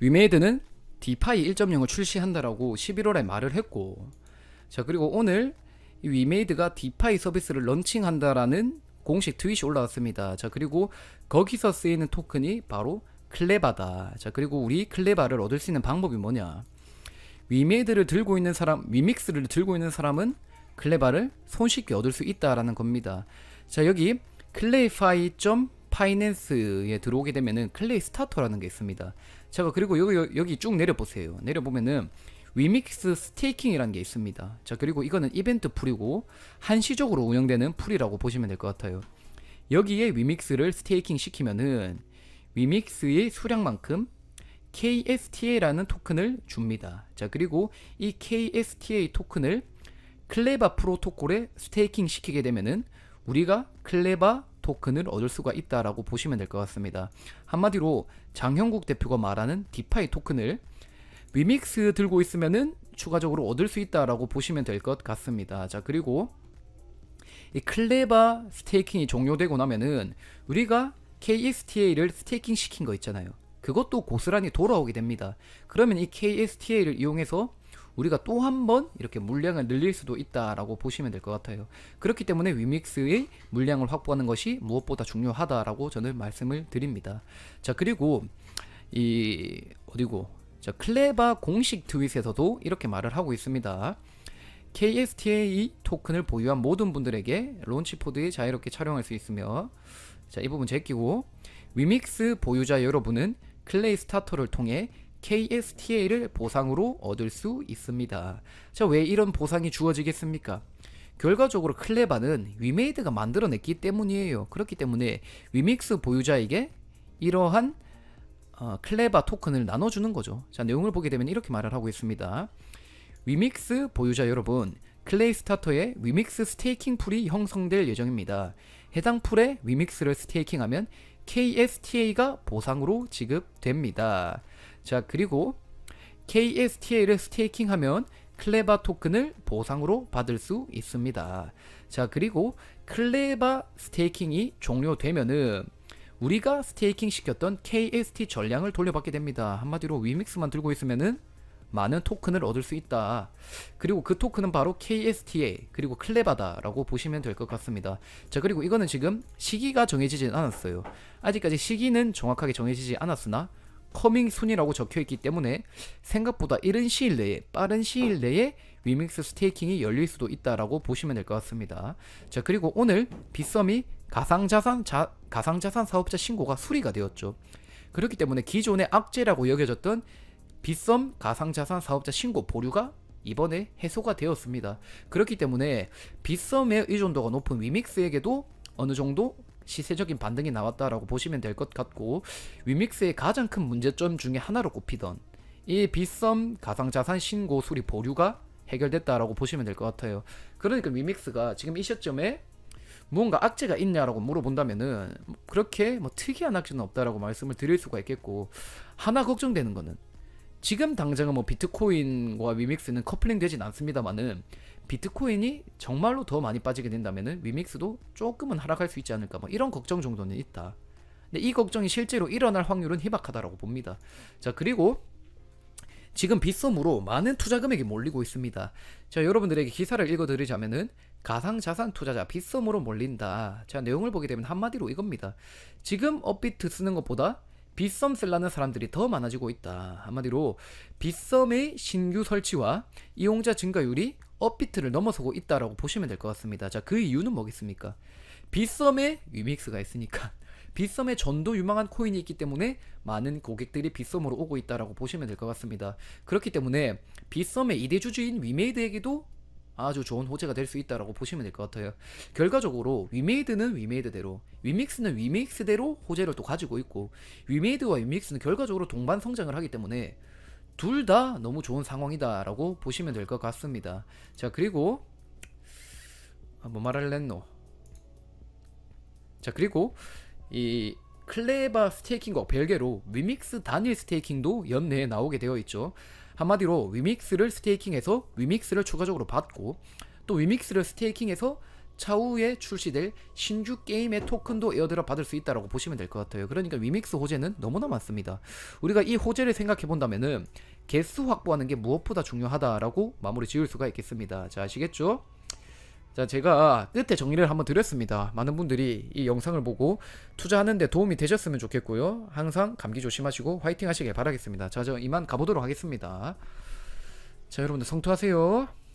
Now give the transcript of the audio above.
위메이드는 디파이 1.0을 출시한다라고 11월에 말을 했고 자 그리고 오늘 위메이드가 디파이 서비스를 런칭한다라는 공식 트윗이 올라왔습니다 자 그리고 거기서 쓰이는 토큰이 바로 클레바다 자 그리고 우리 클레바를 얻을 수 있는 방법이 뭐냐 위메이드를 들고 있는 사람 위믹스를 들고 있는 사람은 클레바를 손쉽게 얻을 수 있다라는 겁니다 자 여기 클레이파이 파이낸스에 들어오게 되면은 클레이 스타터라는 게 있습니다. 제가 그리고 여기, 여기 쭉 내려보세요. 내려보면은 위믹스 스테이킹이라는 게 있습니다. 자, 그리고 이거는 이벤트 풀이고 한시적으로 운영되는 풀이라고 보시면 될 것 같아요. 여기에 위믹스를 스테이킹 시키면은 위믹스의 수량만큼 KSTA라는 토큰을 줍니다. 자, 그리고 이 KSTA 토큰을 클레바 프로토콜에 스테이킹 시키게 되면은 우리가 클레바 토큰을 얻을 수가 있다라고 보시면 될 것 같습니다. 한마디로 장형국 대표가 말하는 디파이 토큰을 위믹스 들고 있으면은 추가적으로 얻을 수 있다라고 보시면 될 것 같습니다. 자 그리고 이 클레바 스테이킹이 종료되고 나면은 우리가 KSTA를 스테이킹 시킨 거 있잖아요. 그것도 고스란히 돌아오게 됩니다. 그러면 이 KSTA를 이용해서 우리가 또 한 번 이렇게 물량을 늘릴 수도 있다라고 보시면 될 것 같아요. 그렇기 때문에 위믹스의 물량을 확보하는 것이 무엇보다 중요하다라고 저는 말씀을 드립니다. 자 그리고 이 어디고 자 클레바 공식 트윗에서도 이렇게 말을 하고 있습니다. KSTA 토큰을 보유한 모든 분들에게 론치포드에 자유롭게 촬영할 수 있으며 자이 부분 제끼고 위믹스 보유자 여러분은 클레이 스타터를 통해 KSTA를 보상으로 얻을 수 있습니다. 자, 왜 이런 보상이 주어지겠습니까? 결과적으로 클레바는 위메이드가 만들어냈기 때문이에요. 그렇기 때문에 위믹스 보유자에게 이러한 어, 클레바 토큰을 나눠주는 거죠. 자, 내용을 보게 되면 이렇게 말을 하고 있습니다. 위믹스 보유자 여러분, 클레이 스타터에 위믹스 스테이킹 풀이 형성될 예정입니다. 해당 풀에 위믹스를 스테이킹하면 KSTA가 보상으로 지급됩니다. 자 그리고 KSTA를 스테이킹 하면 클레바 토큰을 보상으로 받을 수 있습니다. 자 그리고 클레바 스테이킹이 종료되면은 우리가 스테이킹 시켰던 KST 전량을 돌려받게 됩니다. 한마디로 위믹스만 들고 있으면은 많은 토큰을 얻을 수 있다. 그리고 그 토큰은 바로 KSTA 그리고 클레바다라고 보시면 될 것 같습니다. 자 그리고 이거는 지금 시기가 정해지진 않았어요. 아직까지 시기는 정확하게 정해지지 않았으나 커밍 순이라고 적혀있기 때문에 생각보다 이른 시일 내에 빠른 시일 내에 위믹스 스테이킹이 열릴 수도 있다라고 보시면 될 것 같습니다. 자 그리고 오늘 빗썸이 가상자산 자, 가상자산 사업자 신고가 수리가 되었죠. 그렇기 때문에 기존의 악재라고 여겨졌던 빗썸 가상자산 사업자 신고 보류가 이번에 해소가 되었습니다. 그렇기 때문에 빗썸의 의존도가 높은 위믹스에게도 어느 정도 시세적인 반등이 나왔다라고 보시면 될 것 같고 위믹스의 가장 큰 문제점 중에 하나로 꼽히던 이 비썸 가상자산 신고 수리 보류가 해결됐다라고 보시면 될 것 같아요. 그러니까 위믹스가 지금 이 시점에 무언가 악재가 있냐라고 물어본다면은 그렇게 뭐 특이한 악재는 없다라고 말씀을 드릴 수가 있겠고 하나 걱정되는 거는 지금 당장은 뭐 비트코인과 위믹스는 커플링 되진 않습니다만은 비트코인이 정말로 더 많이 빠지게 된다면은 위믹스도 조금은 하락할 수 있지 않을까 뭐 이런 걱정 정도는 있다. 근데 이 걱정이 실제로 일어날 확률은 희박하다라고 봅니다. 자 그리고 지금 빗썸으로 많은 투자 금액이 몰리고 있습니다. 자 여러분들에게 기사를 읽어드리자면은 가상자산 투자자 빗썸으로 몰린다. 자 내용을 보게 되면 한마디로 이겁니다. 지금 업비트 쓰는 것보다 빗썸셀 라는 사람들이 더 많아지고 있다. 한마디로 빗썸의 신규 설치와 이용자 증가율이 업비트를 넘어서고 있다라고 보시면 될 것 같습니다. 자, 그 이유는 뭐겠습니까? 빗썸에 위믹스가 있으니까 빗썸에 전도 유망한 코인이 있기 때문에 많은 고객들이 빗썸으로 오고 있다라고 보시면 될 것 같습니다. 그렇기 때문에 빗썸의 이대 주주인 위메이드에게도 아주 좋은 호재가 될 수 있다라고 보시면 될 것 같아요. 결과적으로 위메이드는 위메이드대로, 위믹스는 위믹스대로 호재를 또 가지고 있고, 위메이드와 위믹스는 결과적으로 동반 성장을 하기 때문에 둘 다 너무 좋은 상황이다라고 보시면 될 것 같습니다. 자 그리고 아, 뭐 말할랬노? 자 그리고 이 클레바 스테이킹과 별개로 위믹스 단일 스테이킹도 연내에 나오게 되어 있죠. 한마디로 위믹스를 스테이킹해서 위믹스를 추가적으로 받고 또 위믹스를 스테이킹해서 차후에 출시될 신규 게임의 토큰도 에어드랍 받을 수 있다라고 보시면 될 것 같아요. 그러니까 위믹스 호재는 너무나 많습니다. 우리가 이 호재를 생각해 본다면은 개수 확보하는 게 무엇보다 중요하다라고 마무리 지을 수가 있겠습니다. 자, 아시겠죠? 자, 제가 끝에 정리를 한번 드렸습니다. 많은 분들이 이 영상을 보고 투자하는데 도움이 되셨으면 좋겠고요. 항상 감기 조심하시고 화이팅 하시길 바라겠습니다. 자, 저 이만 가보도록 하겠습니다. 자, 여러분들 성투하세요.